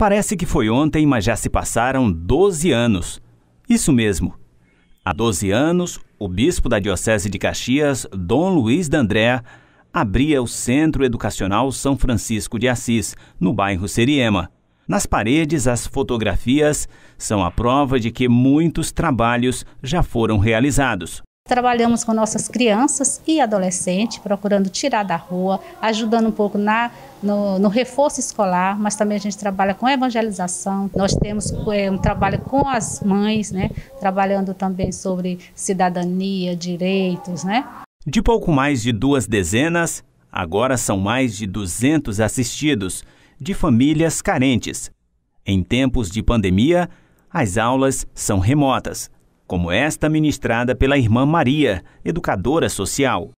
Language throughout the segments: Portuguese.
Parece que foi ontem, mas já se passaram 12 anos. Isso mesmo. Há 12 anos, o bispo da Diocese de Caxias, Dom Luiz D'Andrea, abria o Centro Educacional São Francisco de Assis, no bairro Seriema. Nas paredes, as fotografias são a prova de que muitos trabalhos já foram realizados. Trabalhamos com nossas crianças e adolescentes, procurando tirar da rua, ajudando um pouco na, no, no reforço escolar, mas também a gente trabalha com evangelização. Nós temos é, um trabalho com as mães, né? trabalhando também sobre cidadania, direitos. Né? De pouco mais de duas dezenas, agora são mais de 200 assistidos de famílias carentes. Em tempos de pandemia, as aulas são remotas como esta ministrada pela irmã Maria, educadora social.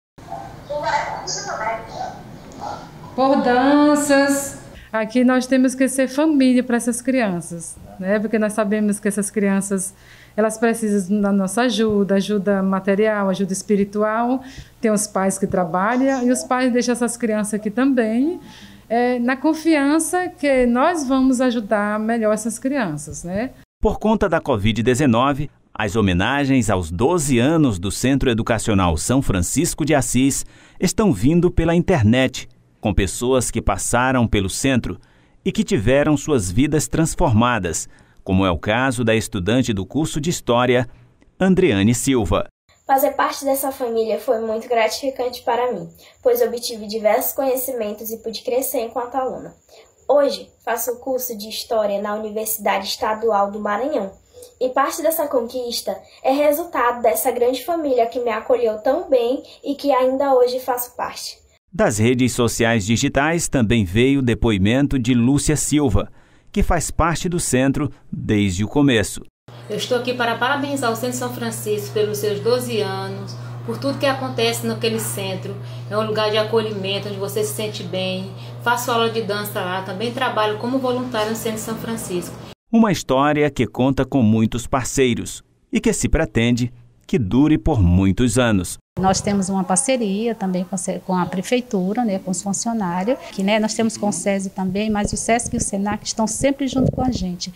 Por danças. Aqui nós temos que ser família para essas crianças, né? Porque nós sabemos que essas crianças elas precisam da nossa ajuda, ajuda material, ajuda espiritual. Tem os pais que trabalham e os pais deixam essas crianças aqui também, é, na confiança que nós vamos ajudar melhor essas crianças, né? Por conta da Covid-19, as homenagens aos 12 anos do Centro Educacional São Francisco de Assis estão vindo pela internet, com pessoas que passaram pelo centro e que tiveram suas vidas transformadas, como é o caso da estudante do curso de História, Andriane Silva. Fazer parte dessa família foi muito gratificante para mim, pois obtive diversos conhecimentos e pude crescer enquanto aluna. Hoje, faço o curso de História na Universidade Estadual do Maranhão e parte dessa conquista é resultado dessa grande família que me acolheu tão bem e que ainda hoje faço parte. Das redes sociais digitais também veio o depoimento de Lúcia Silva, que faz parte do centro desde o começo. Eu estou aqui para parabenizar o Centro São Francisco pelos seus 12 anos, por tudo que acontece naquele centro. É um lugar de acolhimento, onde você se sente bem. Faço aula de dança lá, também trabalho como voluntário no Centro São Francisco. Uma história que conta com muitos parceiros e que se pretende que dure por muitos anos. Nós temos uma parceria também com a prefeitura, né, com os funcionários, que né, nós temos com o SESI também, mas o SESC e o SENAC estão sempre junto com a gente.